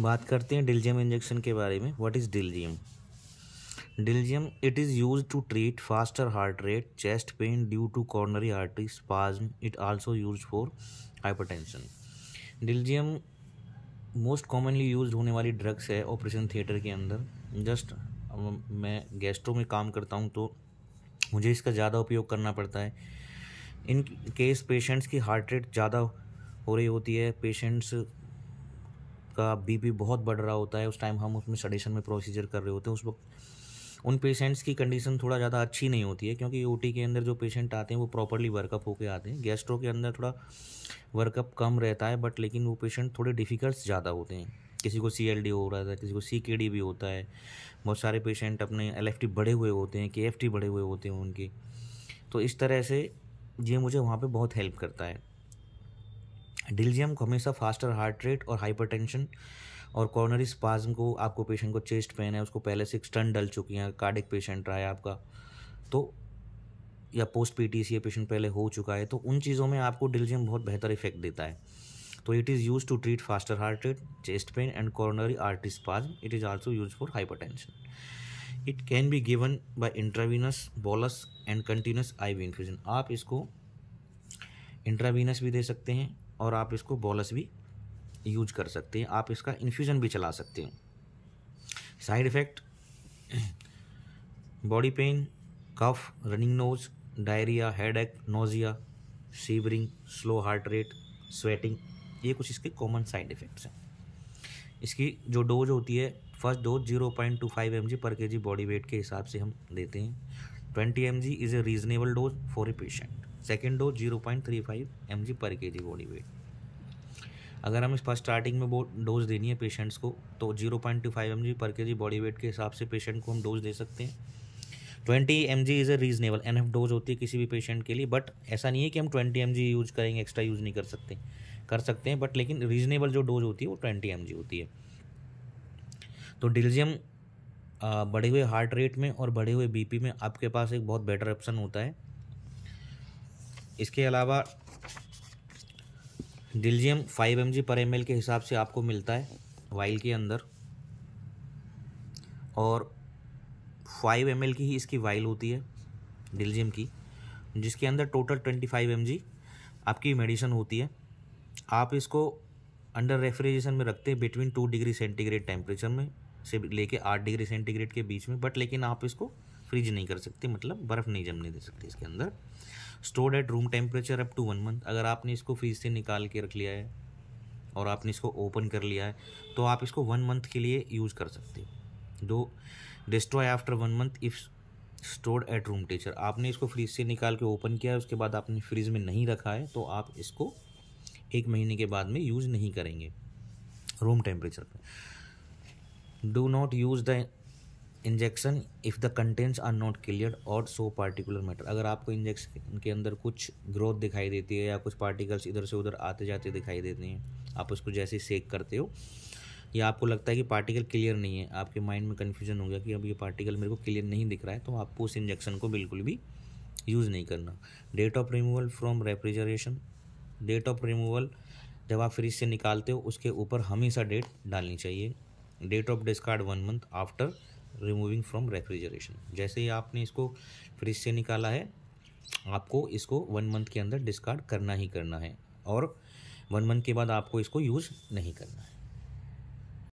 बात करते हैं डिलजियम इंजेक्शन के बारे में what is diltiazem diltiazem it is use to treat faster heart rate chest pain due to coronary artery spasm it also use for hypertension diltiazem most commonly use होने वाली drugs है operation theatre के अंदर just मैं gastro में काम करता हूँ तो मुझे इसका ज़्यादा उपयोग करना पड़ता है इन केस पेशेंट्स की हार्ट रेट ज़्यादा हो रही होती है पेशेंट्स जिसका बीपी बहुत बढ़ रहा होता है उस टाइम हम उसमें सडेशन में प्रोसीजर कर रहे होते हैं उस वक्त उन पेशेंट्स की कंडीशन थोड़ा ज़्यादा अच्छी नहीं होती है क्योंकि ओ के अंदर जो पेशेंट आते हैं वो प्रॉपरली वर्कअप होकर आते हैं गैस्ट्रो के अंदर थोड़ा वर्कअप कम रहता है बट लेकिन वो पेशेंट थोड़े डिफ़िकल्ट ज़्यादा होते हैं किसी को सी हो रहा था किसी को सी भी होता है बहुत सारे पेशेंट अपने एल बढ़े हुए होते हैं के बढ़े हुए होते हैं उनके तो इस तरह से ये मुझे वहाँ पर बहुत हेल्प करता है डिल्जियम को हमेशा फास्टर हार्ट रेट और हाइपरटेंशन और कॉर्नरी स्पाज्म को आपको पेशेंट को चेस्ट पेन है उसको पहले से स्टन डल चुकी हैं कार्डिक पेशेंट रहा है आपका तो या पोस्ट टी पेशेंट पहले हो चुका है तो उन चीज़ों में आपको डिलजियम बहुत बेहतर इफेक्ट देता है तो it is use to treat faster heart rate chest pain and coronary art spasm it is also use for tension it can be given by intravenous bolus and continuous V infusion आप इसको intravenous भी दे सकते हैं और आप इसको bolus भी use कर सकते हैं आप इसका इन्फ्यूज़न भी चला सकते हैं side effect body pain cough running nose diarrhoea headache nausea shivering slow heart rate sweating ये कुछ इसके कॉमन साइड इफ़ेक्ट्स हैं इसकी जो डोज होती है first dose zero point two five M G per K जी बॉडी वेट के हिसाब से हम देते हैं twenty M G is a reasonable dose for a patient second dose zero point three five M G per K ji body weight अगर हम इस first starting में डोज देनी है पेशेंट्स को तो zero point two five M G per K जी body weight के हिसाब से पेशेंट को हम डोज दे सकते हैं twenty M G is a reasonable N F dose होती है किसी भी पेशेंट के लिए बट ऐसा नहीं है कि हम ट्वेंटी एम जी यूज़ करेंगे एक्स्ट्रा यूज़ नहीं कर सकते कर सकते हैं बट लेकिन रीजनेबल जो डोज होती है वो ट्वेंटी एम जी होती है तो डिलजियम बढ़े हुए हार्ट रेट में और बढ़े हुए बीपी में आपके पास एक बहुत बेटर ऑप्शन होता है इसके अलावा diltiazem five M per M के हिसाब से आपको मिलता है वाइल के अंदर और फाइव एम की ही इसकी वाइल होती है डिलजियम की जिसके अंदर टोटल ट्वेंटी फाइव एम आपकी मेडिसन होती है आप इसको अंडर रेफ्रिजरेशन में रखते हैं between two degree centigrade temperature में से लेके आठ डिग्री सेंटीग्रेड के बीच में बट लेकिन आप इसको फ्रिज नहीं कर सकते मतलब बर्फ़ नहीं जमने दे सकते इसके अंदर stored at room temperature up to one month अगर आपने इसको फ्रीज से निकाल के रख लिया है और आपने इसको ओपन कर लिया है तो आप इसको वन मंथ के लिए यूज़ कर सकते हो दो destroy after one month if stored at room temperature आपने इसको फ्रीज से निकाल के ओपन किया है उसके बाद आपने फ्रीज में नहीं रखा है तो आप इसको एक महीने के बाद में यूज़ नहीं करेंगे रूम टेम्परेचर पर do not use the injection if the contents are not clear और सो पार्टिकुलर मैटर अगर आपको इंजेक्शन के अंदर कुछ ग्रोथ दिखाई देती है या कुछ पार्टिकल्स इधर से उधर आते जाते दिखाई देते हैं आप उसको जैसे ही सेक करते हो या आपको लगता है कि पार्टिकल क्लियर नहीं है आपके माइंड में कन्फ्यूजन हो गया कि अब ये पार्टिकल मेरे को क्लियर नहीं दिख रहा है तो आपको उस इंजेक्शन को बिल्कुल भी यूज़ नहीं करना date of removal from refrigeration date of removal जब आप फ्रिज से निकालते हो उसके ऊपर हमेशा डेट डालनी चाहिए date of discard one month after removing from refrigeration जैसे ही आपने इसको फ्रिज से निकाला है आपको इसको वन मंथ के अंदर डिस्कार्ड करना ही करना है और वन मंथ के बाद आपको इसको यूज़ नहीं करना है